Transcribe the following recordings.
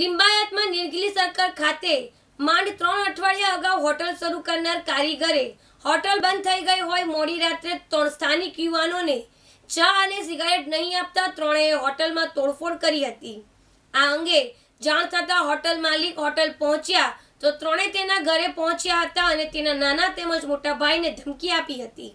લિંબાયતમાં નીરગીલી circle ખાતે માંડ ત્રણ અઠવાડિયા અગાઉ હોટલ શરૂ કરનાર કારીગરે હોટલ બંધ થઈ ગઈ હોય મોડી રાત્રે ત્રણ સ્થાનિક યુવાનોને ચા અને સિગારેટ નહીં આપતા ત્રણેય હોટલમાં તોડફોડ કરી હતી આ અંગે જાણ થતાં હોટલ માલિક હોટલ પહોંચ્યા તો ત્રણે તેના ઘરે પહોંચ્યા હતા અને તેના નાના તેમજ મોટા ભાઈને ધમકી આપી હતી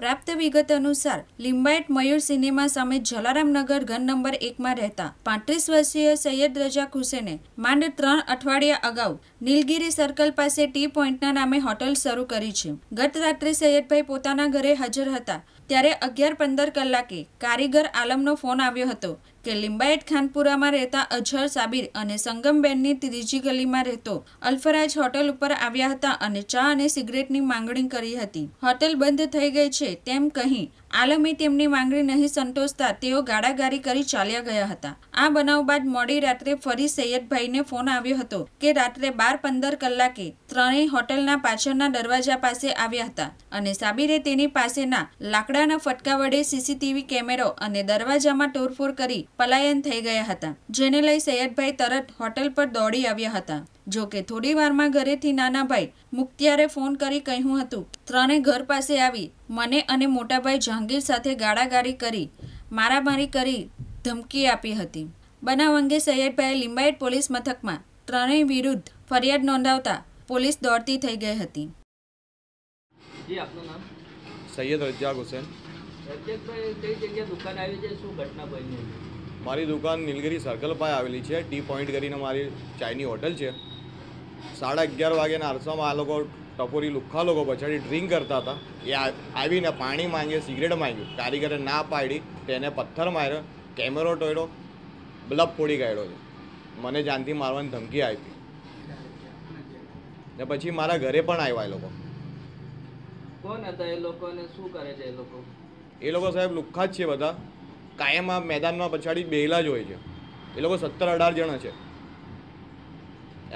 પ્રાપ્ત વિગત અનુસાર લિંબાયત મયુર સિનેમા સામે જલારામનગર ઘન નંબર એકમાં રહેતા પાંત્રીસ વર્ષીય સૈયદ રજાક હુસેને માંડ ત્રણ અઠવાડિયા અગાઉ નીલગીરી સર્કલ પાસે ટી પોઈન્ટના નામે હોટલ શરૂ કરી છે ગત રાત્રે સૈયદભાઈ પોતાના ઘરે હાજર હતા ત્યારે અગિયાર પંદર કલાકે કારીગર આલમનો ફોન આવ્યો હતો કે લિંબાયત ખાનપુરામાં રહેતા અઝહર સાબિર અને સંગમબેનની ત્રીજી ગલીમાં રહેતો અલ્ફરાજ હોટેલ ઉપર આવ્યા હતા અને ચા અને સિગરેટની માંગણી કરી હતી હોટેલ બંધ થઈ ગઈ છે તેમ કહી આલમી તેમની માંગણી નહીં સંતોષતા તેઓ ગાળાગારી કરી ચાલ્યા ગયા હતા આ બનાવ બાદ મોડી રાત્રે ફરી સૈયદભાઈને ફોન આવ્યો હતો કે રાત્રે બાર પંદર કલાકે ત્રણેય હોટલના પાછળના દરવાજા પાસે આવ્યા હતા અને સાબિરે તેની પાસેના લાકડાના ફટકા વડે સીસીટીવી કેમેરો અને દરવાજામાં તોડફોડ કરી પલાયન થઈ ગયા હતા જેને લઈ સૈયદભાઈ તરત હોટેલ પર દોડી આવ્યા હતા જો કે થોડી વારમાં ઘરેથી નાનાભાઈ મુક્તિયારે ફોન કરી કહ્યું હતું ત્રણે ઘર પાસે આવી મને અને મોટાભાઈ જહાંગીર સાથે ગાળાગાળી કરી મારામારી કરી ધમકી આપી હતી બનાવ અંગે સૈયદભાઈ લિંબાયત પોલીસ મથકમાં ત્રણેય વિરુદ્ધ ફરિયાદ નોંધાવતા પોલીસ દોડતી થઈ ગઈ હતી સૈયદ રજાક હુસેન રજાકભાઈ કઈ જગ્યા દુકાન આવી છે શું ઘટના બની મારી દુકાન નીલગિરી સર્કલ પાસે આવેલી છે ટી પોઈન્ટ કરીને મારી ચાઇની હોટલ છે સાડા અગિયાર વાગ્યાના અરસામાં આ લોકો ટપોરી લુખ્ખા લોકો પછાડી ડ્રિંક કરતા હતા એ આવીને પાણી માંગે સિગરેટ માંગ્યું કારીગરે ના પાડી તેને પથ્થર માર્યો કેમેરો તોડ્યો બ્લબ ફોડી કાઢ્યો છે મને જાનથી મારવાની ધમકી આપી ને પછી મારા ઘરે પણ આવ્યા એ લોકો કોણ હતા એ લોકો શું કરે છે એ લોકો એ લોકો સાહેબ લુખ્ખા જ છે બધા કાયમ આ મેદાનમાં પછાડી બેલા જ હોય છે એ લોકો સત્તર અઢાર જણા છે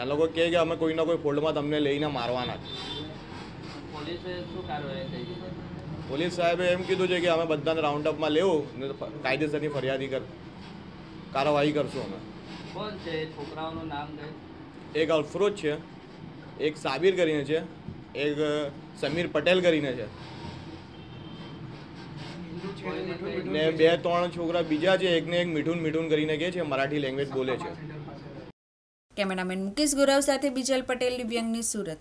એ લોકો કહે કે અમે કોઈના કોઈ ફોલ્ડમાં તમને લઈને મારવાના છે પોલીસ સાહેબે એમ કીધું છે કે અમે બધાને રાઉન્ડ અપમાં લેવું ને કાયદેસરની ફરિયાદી કર કાર્યવાહી કરશું અમે છોકરાઓનું નામ એક અલફરોજ છે એક સાબિર કરીને છે એક સમીર પટેલ કરીને છે ને બે ત્રણ છોકરા બીજા છે એકને એક મીઠું મીઠું કરીને કહે છે મરાઠી લેંગ્વેજ બોલે છે કેમેરામેન મુકેશ ગોરાવ સાથે બિજલ પટેલ દિવ્યાંગની સુરત